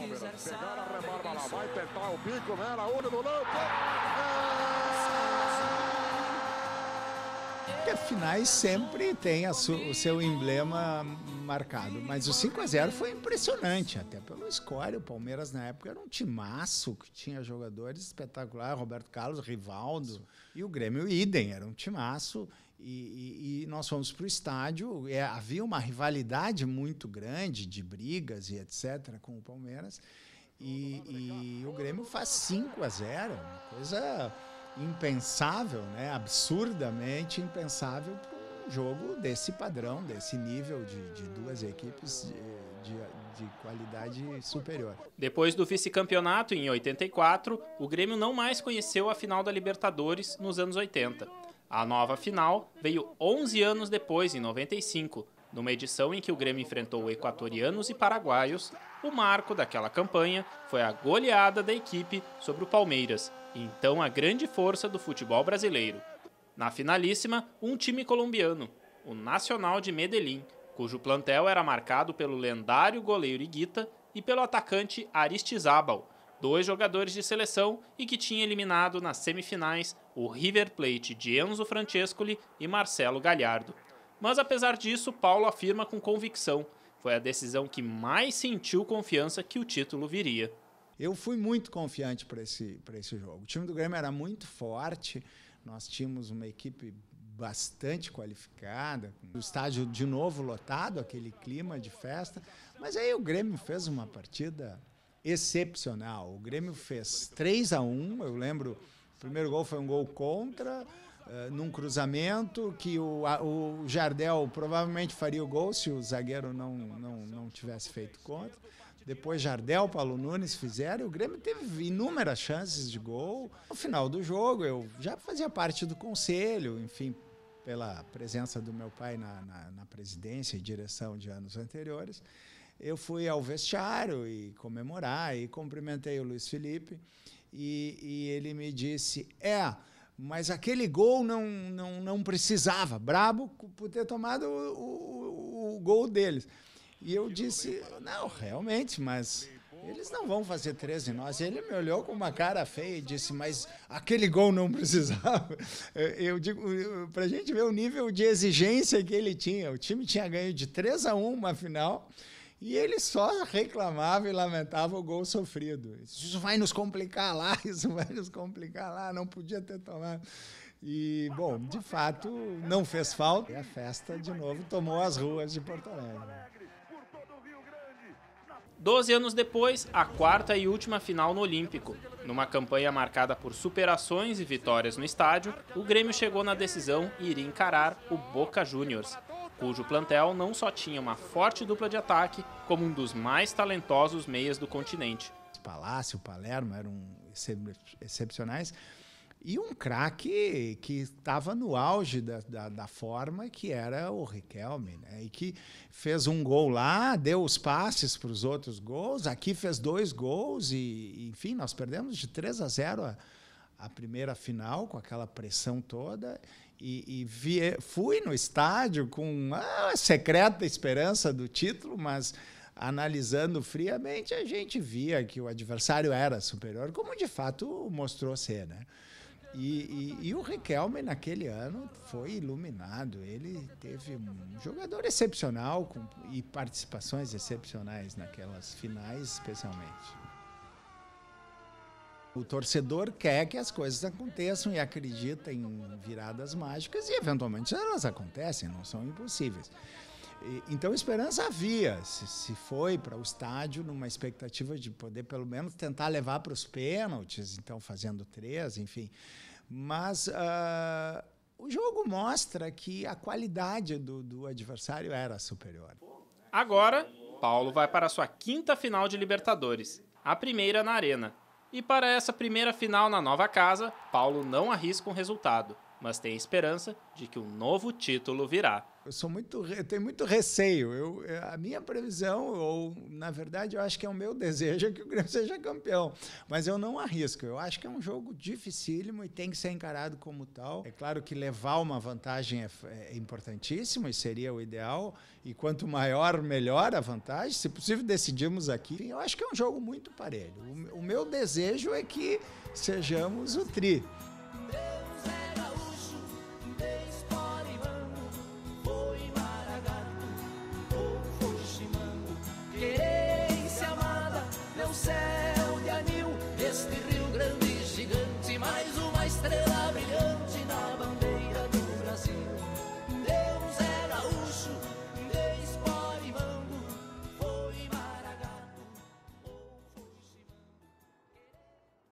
Palmeiras. Pegaram a rebarba lá, vai tentar o bico, né? Raul no lance. É! Porque finais sempre tem o seu emblema marcado. Mas o 5 a 0 foi impressionante, até pelo score. O Palmeiras, na época, era um timaço que tinha jogadores espetaculares. Roberto Carlos, Rivaldo e o Grêmio idem. Era um timaço. E, e, e nós fomos para o estádio. É, havia uma rivalidade muito grande de brigas e etc. com o Palmeiras. E, e o Grêmio faz 5 a 0 uma coisa impensável, né? absurdamente impensável para um jogo desse padrão, desse nível de, de duas equipes de, de, de qualidade superior. Depois do vice-campeonato em 84, o Grêmio não mais conheceu a final da Libertadores nos anos 80. A nova final veio 11 anos depois, em 95, numa edição em que o Grêmio enfrentou equatorianos e paraguaios, o marco daquela campanha foi a goleada da equipe sobre o Palmeiras, então, a grande força do futebol brasileiro. Na finalíssima, um time colombiano, o Nacional de Medellín, cujo plantel era marcado pelo lendário goleiro Iguita e pelo atacante Aristizábal, dois jogadores de seleção e que tinha eliminado nas semifinais o River Plate de Enzo Francescoli e Marcelo Galhardo. Mas apesar disso, Paulo afirma com convicção: foi a decisão que mais sentiu confiança que o título viria. Eu fui muito confiante para esse, esse jogo. O time do Grêmio era muito forte, nós tínhamos uma equipe bastante qualificada, o estádio de novo lotado, aquele clima de festa, mas aí o Grêmio fez uma partida excepcional. O Grêmio fez 3 a 1, eu lembro, o primeiro gol foi um gol contra, uh, num cruzamento que o, a, o Jardel provavelmente faria o gol se o zagueiro não, não, não tivesse feito contra. Depois Jardel, Paulo Nunes fizeram. E o Grêmio teve inúmeras chances de gol. No final do jogo, eu já fazia parte do conselho, enfim, pela presença do meu pai na, na, na presidência e direção de anos anteriores. Eu fui ao vestiário e comemorar e cumprimentei o Luiz Felipe. E, e ele me disse: É, mas aquele gol não, não, não precisava. Brabo por ter tomado o, o, o gol deles. E eu disse, não, realmente, mas eles não vão fazer 13 nós. ele me olhou com uma cara feia e disse, mas aquele gol não precisava. Eu digo, para a gente ver o nível de exigência que ele tinha. O time tinha ganho de 3 a 1 uma final. E ele só reclamava e lamentava o gol sofrido. Isso vai nos complicar lá, isso vai nos complicar lá, não podia ter tomado. E, bom, de fato, não fez falta. E a festa, de novo, tomou as ruas de Porto Alegre. Doze anos depois, a quarta e última final no Olímpico. Numa campanha marcada por superações e vitórias no estádio, o Grêmio chegou na decisão e iria encarar o Boca Juniors, cujo plantel não só tinha uma forte dupla de ataque, como um dos mais talentosos meias do continente. Palácio, Palermo eram excep excepcionais. E um craque que estava no auge da, da, da, forma que era o Riquelme, né? E que fez um gol lá, deu os passes para os outros gols, aqui fez dois gols, e enfim, nós perdemos de 3 a 0 a, a primeira final com aquela pressão toda. E, e vi, fui no estádio com a secreta esperança do título, mas analisando friamente, a gente via que o adversário era superior, como de fato mostrou ser, né? E, e, e, o Riquelme, naquele ano, foi iluminado. Ele teve um jogador excepcional com, e participações excepcionais naquelas finais, especialmente. O torcedor quer que as coisas aconteçam e acredita em viradas mágicas, e eventualmente elas acontecem, não são impossíveis então, esperança havia. Se, foi para o estádio numa expectativa de poder, pelo menos, tentar levar para os pênaltis, então fazendo três, enfim. Mas uh, o jogo mostra que a qualidade do, do adversário era superior. Agora, Paulo vai para sua quinta final de Libertadores, a primeira na Arena. E para essa primeira final na nova casa, Paulo não arrisca um resultado, mas tem esperança de que um novo título virá. Eu sou muito, eu tenho muito receio. Eu, é, a minha previsão, ou na verdade, eu acho que é o meu desejo é que o Grêmio seja campeão, mas eu não arrisco. Eu acho que é um jogo dificílimo e tem que ser encarado como tal. É claro que levar uma vantagem é, é importantíssimo e seria o ideal. E quanto maior, melhor a vantagem. Se possível, decidimos aqui. Eu acho que é um jogo muito parelho. O, o meu desejo é que sejamos o tri.